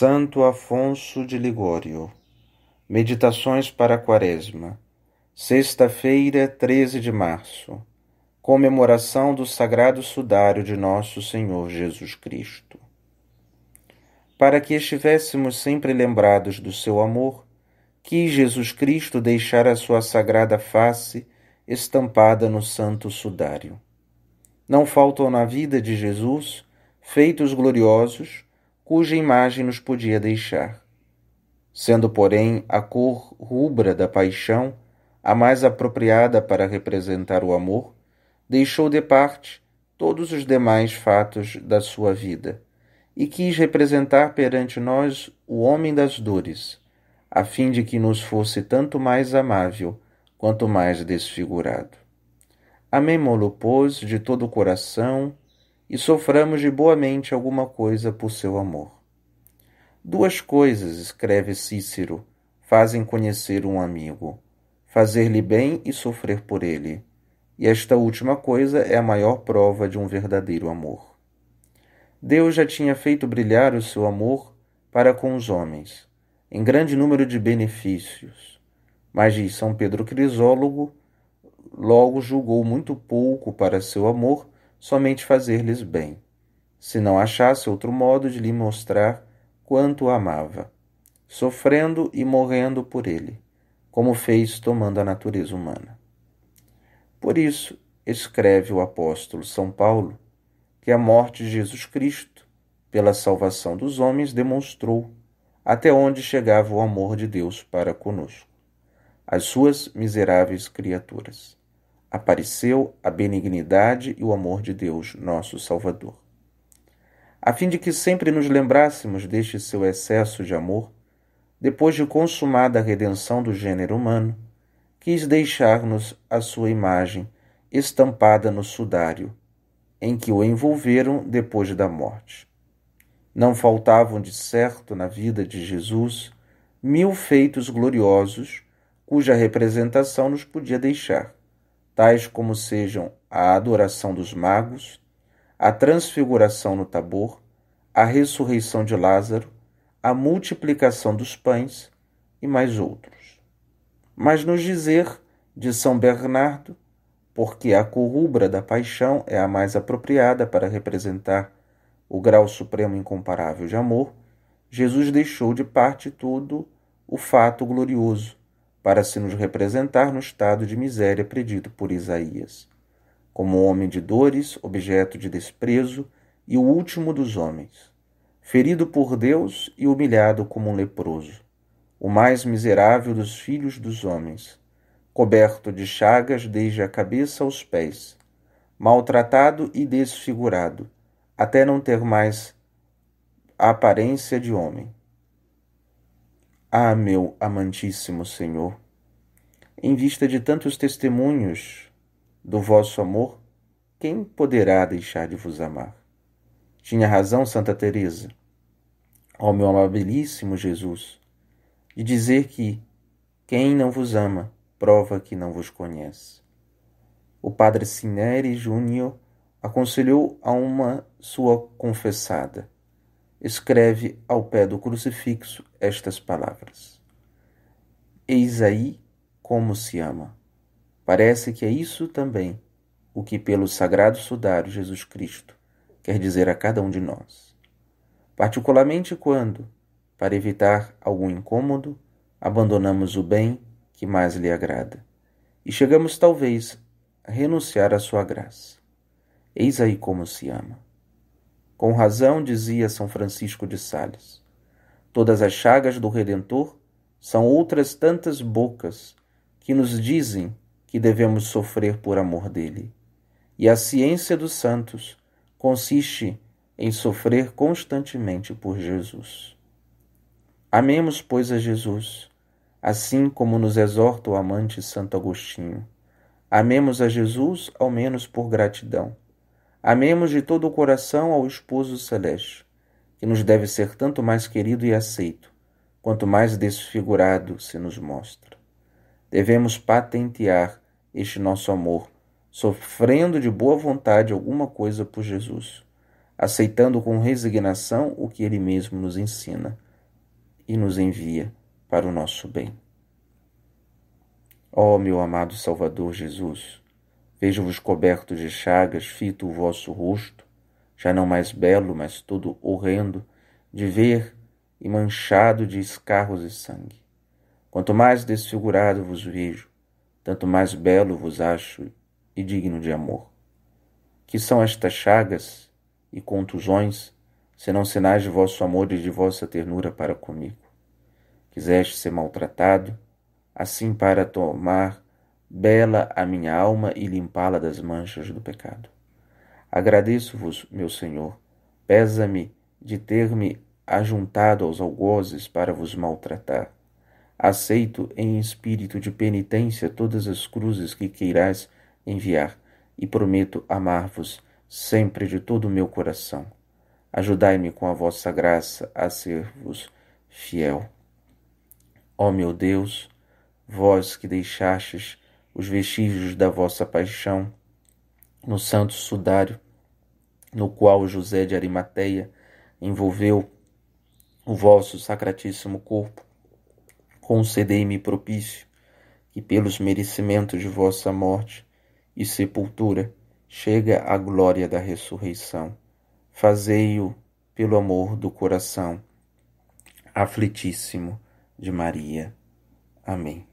Santo Afonso de Ligório. Meditações para a Quaresma. Sexta-feira, 13 de março. Comemoração do Sagrado Sudário de Nosso Senhor Jesus Cristo. Para que estivéssemos sempre lembrados do seu amor, quis Jesus Cristo deixar a sua sagrada face estampada no santo sudário. Não faltam na vida de Jesus feitos gloriosos cuja imagem nos podia deixar. Sendo, porém, a cor rubra da paixão a mais apropriada para representar o amor, deixou de parte todos os demais fatos da sua vida e quis representar perante nós o homem das dores, a fim de que nos fosse tanto mais amável quanto mais desfigurado. Amemo-lo, pois, de todo o coração, e soframos de boa mente alguma coisa por seu amor. Duas coisas, escreve Cícero, fazem conhecer um amigo: fazer-lhe bem e sofrer por ele. E esta última coisa é a maior prova de um verdadeiro amor. Deus já tinha feito brilhar o seu amor para com os homens, em grande número de benefícios. Mas diz São Pedro Crisólogo, logo julgou muito pouco para seu amor somente fazer-lhes bem, se não achasse outro modo de lhe mostrar quanto o amava, sofrendo e morrendo por ele, como fez tomando a natureza humana. Por isso, escreve o apóstolo São Paulo, que a morte de Jesus Cristo, pela salvação dos homens, demonstrou até onde chegava o amor de Deus para conosco, as suas miseráveis criaturas apareceu a benignidade e o amor de Deus, nosso Salvador. A fim de que sempre nos lembrássemos deste seu excesso de amor, depois de consumada a redenção do gênero humano, quis deixar-nos a sua imagem estampada no sudário, em que o envolveram depois da morte. Não faltavam de certo na vida de Jesus mil feitos gloriosos cuja representação nos podia deixar tais como sejam a adoração dos magos, a transfiguração no Tabor, a ressurreição de Lázaro, a multiplicação dos pães e mais outros. Mas nos dizer de São Bernardo, porque a corrubra da paixão é a mais apropriada para representar o grau supremo incomparável de amor, Jesus deixou de parte tudo o fato glorioso, para se nos representar no estado de miséria predito por Isaías, como homem de dores, objeto de desprezo e o último dos homens, ferido por Deus e humilhado como um leproso, o mais miserável dos filhos dos homens, coberto de chagas desde a cabeça aos pés, maltratado e desfigurado, até não ter mais a aparência de homem. Ah, meu amantíssimo Senhor, em vista de tantos testemunhos do vosso amor, quem poderá deixar de vos amar? Tinha razão Santa Teresa, ó meu amabilíssimo Jesus, de dizer que quem não vos ama prova que não vos conhece. O padre Sineri Júnior aconselhou a uma sua confessada escreve ao pé do crucifixo estas palavras: Eis aí como se ama. Parece que é isso também o que, pelo sagrado sudário Jesus Cristo, quer dizer a cada um de nós. Particularmente quando, para evitar algum incômodo, abandonamos o bem que mais lhe agrada e chegamos talvez a renunciar à sua graça. Eis aí como se ama. Com razão dizia São Francisco de Sales: todas as chagas do Redentor são outras tantas bocas que nos dizem que devemos sofrer por amor dele. E a ciência dos santos consiste em sofrer constantemente por Jesus. Amemos, pois, a Jesus, assim como nos exorta o amante Santo Agostinho. Amemos a Jesus, ao menos por gratidão Amemos de todo o coração ao esposo celeste, que nos deve ser tanto mais querido e aceito, quanto mais desfigurado se nos mostra. Devemos patentear este nosso amor, sofrendo de boa vontade alguma coisa por Jesus, aceitando com resignação o que ele mesmo nos ensina e nos envia para o nosso bem. Ó oh, meu amado Salvador Jesus, Vejo-vos cobertos de chagas, fito o vosso rosto, já não mais belo, mas todo horrendo, de ver e manchado de escarros e sangue. Quanto mais desfigurado vos vejo, tanto mais belo vos acho e digno de amor. Que são estas chagas e contusões, senão sinais de vosso amor e de vossa ternura para comigo? Quiseste ser maltratado, assim para tomar bela a minha alma e limpá-la das manchas do pecado. Agradeço-vos, meu Senhor, pesa-me de ter-me ajuntado aos algozes para vos maltratar. Aceito em espírito de penitência todas as cruzes que queirais enviar e prometo amar-vos sempre de todo o meu coração. Ajudai-me com a vossa graça a ser-vos fiel. Ó meu Deus, vós que deixastes os vestígios da vossa paixão no santo sudário no qual José de Arimateia envolveu o vosso sacratíssimo corpo, concedei-me propício que pelos merecimentos de vossa morte e sepultura chega a glória da ressurreição. Fazei-o pelo amor do coração aflitíssimo de Maria. Amém.